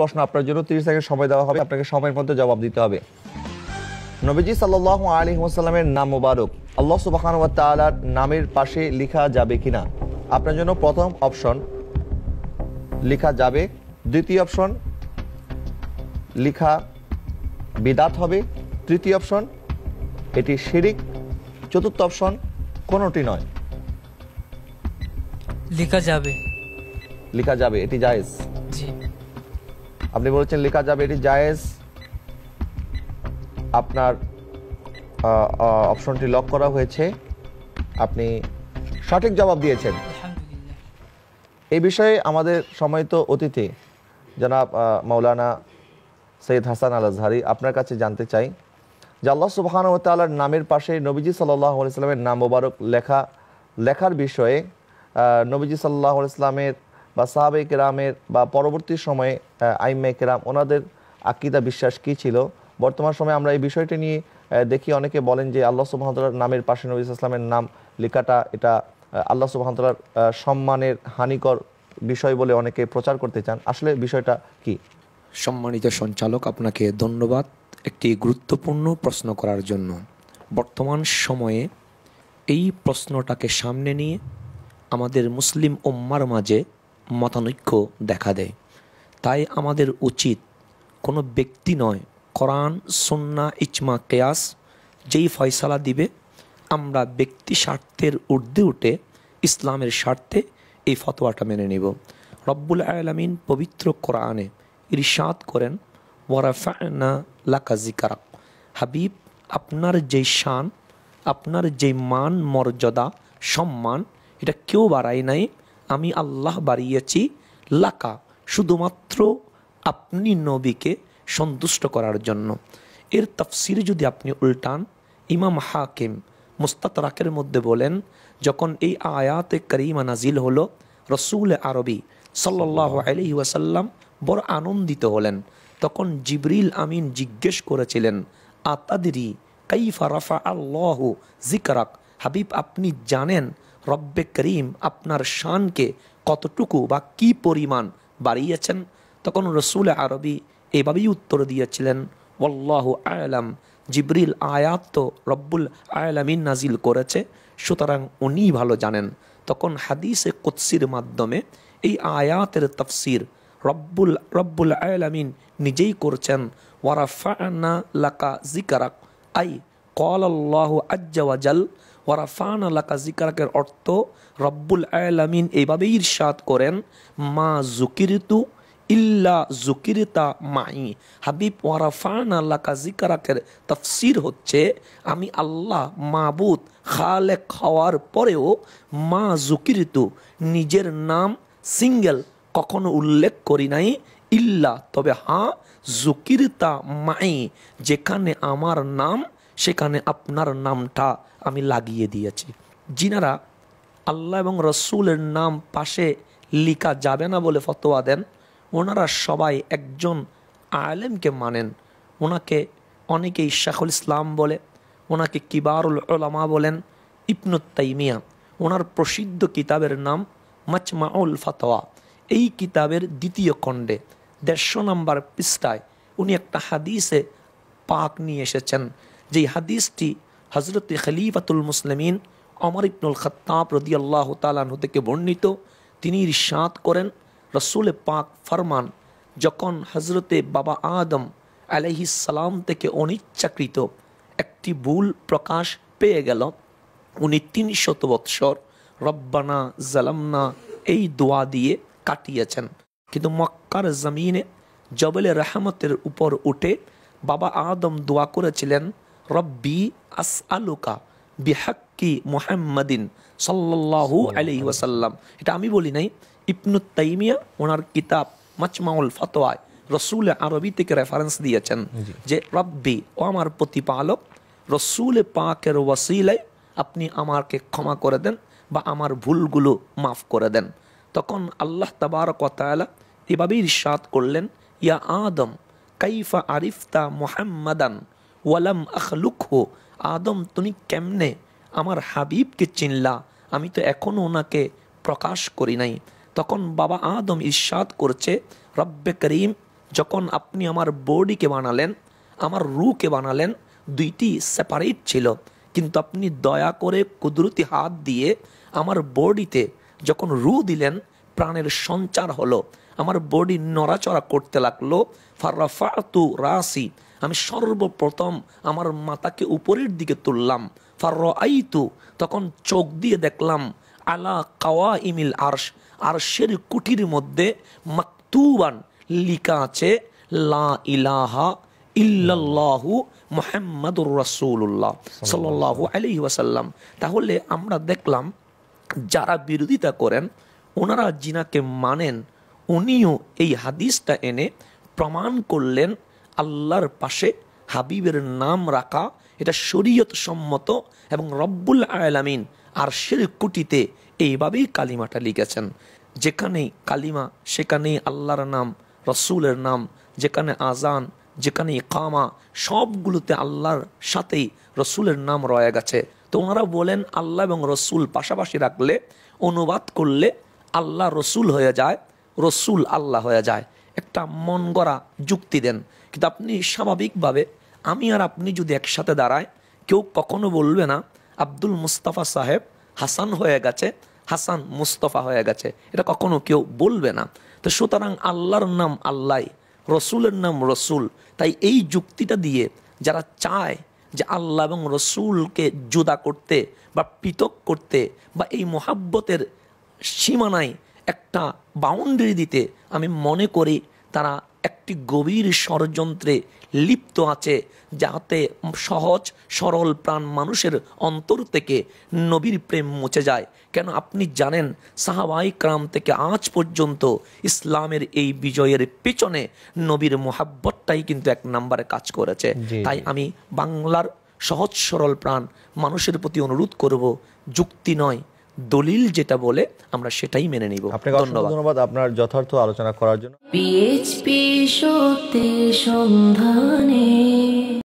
প্রশ্ন আপনার জন্য সেকেন্ড সময় দেওয়া হবে আপনাকে সময়ের মধ্যে জবাব দিতে হবে নবীজি আলী ওসাল্লামের নাম মোবারক আল্লাহ সুবাহান নামের পাশে লেখা যাবে কিনা আপনার জন্য প্রথম অপশন লেখা যাবে দ্বিতীয় অপশন লেখা বিদাত হবে তৃতীয় অপশন এটি শিরিক চতুর্থ অপশন কোনটি নয় লেখা যাবে লেখা যাবে এটি জায়েজ জি আপনি বলেছেন লেখা যাবে এটি জায়েজ আপনার অপশনটি লক করা হয়েছে আপনি সঠিক জবাব দিয়েছেন এই বিষয়ে আমাদের তো অতিথি জনাব মৌলানা সৈয়দ হাসান আল আজহারি আপনার কাছে জানতে চাই যে আল্লাহ সুবাহানতালার নামের পাশে নবীজি সাল্লাহ ইসলামের নাম মোবারক লেখা লেখার বিষয়ে নবীজি সাল্লাহ ইসলামের বা সাহাবে কেরামের বা পরবর্তী সময়ে আইমে কেরাম ওনাদের আকিদা বিশ্বাস কি ছিল বর্তমান সময়ে আমরা এই বিষয়টি নিয়ে দেখি অনেকে বলেন যে আল্লাহ সুবাহতালার নামের পাশে নবী ইসলামের নাম লেখাটা এটা আল্লাহ সুবাহতালার সম্মানের হানিকর বিষয় বলে অনেকে প্রচার করতে চান আসলে বিষয়টা কি সম্মানিত সঞ্চালক আপনাকে ধন্যবাদ একটি গুরুত্বপূর্ণ প্রশ্ন করার জন্য বর্তমান সময়ে এই প্রশ্নটাকে সামনে নিয়ে আমাদের মুসলিম ওম্মার মাঝে মতানৈক্য দেখা দেয় তাই আমাদের উচিত কোনো ব্যক্তি নয় কোরআন সন্না ইচমা কেয়াস যেই ফয়সালা দিবে আমরা ব্যক্তি স্বার্থের ঊর্ধ্বে উঠে ইসলামের স্বার্থে এই ফতোয়াটা মেনে নেব রব্বুল আলমিন পবিত্র কোরআনে ইরশাদ করেন ওয়ারাফায়না লাকাজিকারাক হাবিব আপনার যেই শান আপনার যেই মান মর্যাদা সম্মান এটা কেউ বাড়ায় নাই আমি আল্লাহ বাড়িয়েছি লাকা শুধুমাত্র আপনি নবীকে সন্তুষ্ট করার জন্য এর তফসির যদি আপনি উল্টান ইমাম হাকিম রাকের মধ্যে বলেন যখন এই আয়াতে করিমা নাজিল হল রসুল আরবি সাল্লাহ আলি ওয়াসাল্লাম বড় আনন্দিত হলেন তখন জিবরিল আমিন জিজ্ঞেস করেছিলেন আতাদি কাইফা রাফা আল্লাহ জিকারাক হাবিব আপনি জানেন রব্বে করিম আপনার শানকে কতটুকু বা কি পরিমাণ বাড়িয়েছেন তখন রসুল আরবি এভাবেই উত্তর দিয়েছিলেন ওল্লাহ আয়ালাম জিবরিল আয়াত তো রব্বুল আয়লামিন নাজিল করেছে সুতরাং উনি ভালো জানেন তখন হাদিসে কুৎসির মাধ্যমে এই আয়াতের তফসির রব্বুল রব্বুল আয়লামিন নিজেই করছেন ওয়ারাফা লাকা জিকারাক আই কল আল্লাহ আজ্জাওয়াজাল ওয়ারাফান আল্লাহ জিকারাকের অর্থ রব্বুল আলামিন এইভাবেই ইরশাদ করেন মা জুকিরিতু ইল্লা জুকিরিতা মাই হাবিব ওয়ারাফান আল্লাহ কাজিকারাকের তফসির হচ্ছে আমি আল্লাহ মাবুদ খালে হওয়ার পরেও মা জুকিরিতু নিজের নাম সিঙ্গেল কখনো উল্লেখ করি নাই ইল্লা তবে হা জুকিরিতা মাই যেখানে আমার নাম সেখানে আপনার নামটা আমি লাগিয়ে দিয়েছি যিনারা আল্লাহ এবং রসুলের নাম পাশে লিখা যাবে না বলে ফতোয়া দেন ওনারা সবাই একজন আলেমকে মানেন ওনাকে অনেকেই শাহুল ইসলাম বলে ওনাকে কিবারুল ওলামা বলেন তাইমিয়া ওনার প্রসিদ্ধ কিতাবের নাম মাজমাউল ফাতোয়া এই কিতাবের দ্বিতীয় খণ্ডে দেড়শো নম্বর পৃষ্ঠায় উনি একটা হাদিসে পাক নিয়ে এসেছেন যেই হাদিসটি হজরত খলিফাতুল মুসলিমিন অমর ইবনুল খত্তাব রদি আল্লাহ তালান থেকে বর্ণিত তিনি রিসাদ করেন রসুল পাক ফরমান যখন হজরতে বাবা আদম সালাম থেকে অনিচ্ছাকৃত একটি ভুল প্রকাশ পেয়ে গেল উনি শত বৎসর রব্বানা জালামনা এই দোয়া দিয়ে কাটিয়েছেন কিন্তু মক্কার জমিনে জবলে রহমতের উপর উঠে বাবা আদম দোয়া করেছিলেন রব্বি আস আলুকা বিহাক্কি মোহাম্মদিন সাল্লাহু আলি ওয়াসাল্লাম এটা আমি বলি নাই ইবনু তাইমিয়া ওনার কিতাব মাচমাউল ফতোয়ায় রসুল আরবি থেকে রেফারেন্স দিয়েছেন যে রব্বি ও আমার প্রতিপালক রসুল পাকের ওয়াসিলাই আপনি আমাকে ক্ষমা করে দেন বা আমার ভুলগুলো মাফ করে দেন তখন আল্লাহ তাবার কতায়ালা এভাবেই ইরশাদ করলেন ইয়া আদম কাইফা আরিফতা মোহাম্মদান ওয়ালাম আখলুক হো আদম তুমি কেমনে আমার হাবিবকে চিনলা আমি তো এখনও ওনাকে প্রকাশ করি নাই তখন বাবা আদম ইস্বাদ করছে রব্বে করিম যখন আপনি আমার বডিকে বানালেন আমার রুকে বানালেন দুইটি সেপারেট ছিল কিন্তু আপনি দয়া করে কুদরতি হাত দিয়ে আমার বডিতে যখন রু দিলেন প্রাণের সঞ্চার হলো আমার বডি নড়াচড়া করতে লাগলো ফার্রাফাতু রাসি আমি সর্বপ্রথম আমার মাতাকে উপরের দিকে তুললাম ফার্র আইতু তখন চোখ দিয়ে দেখলাম আলা কাওয়া ইমিল আরশ আরশের কুটির মধ্যে মাকতুবান লিখা আছে লা ইলাহা ইল্লাল্লাহু মোহাম্মদুর রসুল্লাহ সাল্লাল্লাহু আলি ওয়াসাল্লাম তাহলে আমরা দেখলাম যারা বিরোধিতা করেন ওনারা জিনাকে মানেন উনিও এই হাদিসটা এনে প্রমাণ করলেন আল্লাহর পাশে হাবিবের নাম রাখা এটা শরীয়ত সম্মত এবং রব্বুল আয়লামিন আর সের কুটিতে এইভাবেই কালিমাটা লিখেছেন যেখানেই কালিমা সেখানেই আল্লাহর নাম রসুলের নাম যেখানে আজান যেখানে কামা সবগুলোতে আল্লাহর সাথেই রসুলের নাম রয়ে গেছে তো ওনারা বলেন আল্লাহ এবং রসুল পাশাপাশি রাখলে অনুবাদ করলে আল্লাহ রসুল হয়ে যায় রসুল আল্লাহ হয়ে যায় একটা মন গড়া যুক্তি দেন কিন্তু আপনি স্বাভাবিকভাবে আমি আর আপনি যদি একসাথে দাঁড়ায় কেউ কখনো বলবে না আব্দুল মুস্তাফা সাহেব হাসান হয়ে গেছে হাসান মুস্তফা হয়ে গেছে এটা কখনো কেউ বলবে না তো সুতরাং আল্লাহর নাম আল্লাহ রসুলের নাম রসুল তাই এই যুক্তিটা দিয়ে যারা চায় যে আল্লাহ এবং রসুলকে জুদা করতে বা পৃথক করতে বা এই মোহাব্বতের সীমানায় একটা বাউন্ডারি দিতে আমি মনে করি তারা একটি গভীর ষড়যন্ত্রে লিপ্ত আছে যাতে সহজ সরল প্রাণ মানুষের অন্তর থেকে নবীর প্রেম মুছে যায় কেন আপনি জানেন সাহাবাই ক্রাম থেকে আজ পর্যন্ত ইসলামের এই বিজয়ের পেছনে নবীর মোহাব্বতটাই কিন্তু এক নাম্বারে কাজ করেছে তাই আমি বাংলার সহজ সরল প্রাণ মানুষের প্রতি অনুরোধ করব যুক্তি নয় দলিল যেটা বলে আমরা সেটাই মেনে নিব ধন্যবাদ ধন্যবাদ আপনার যথার্থ আলোচনা করার জন্য পিএইচপি সত্যের সন্ধানে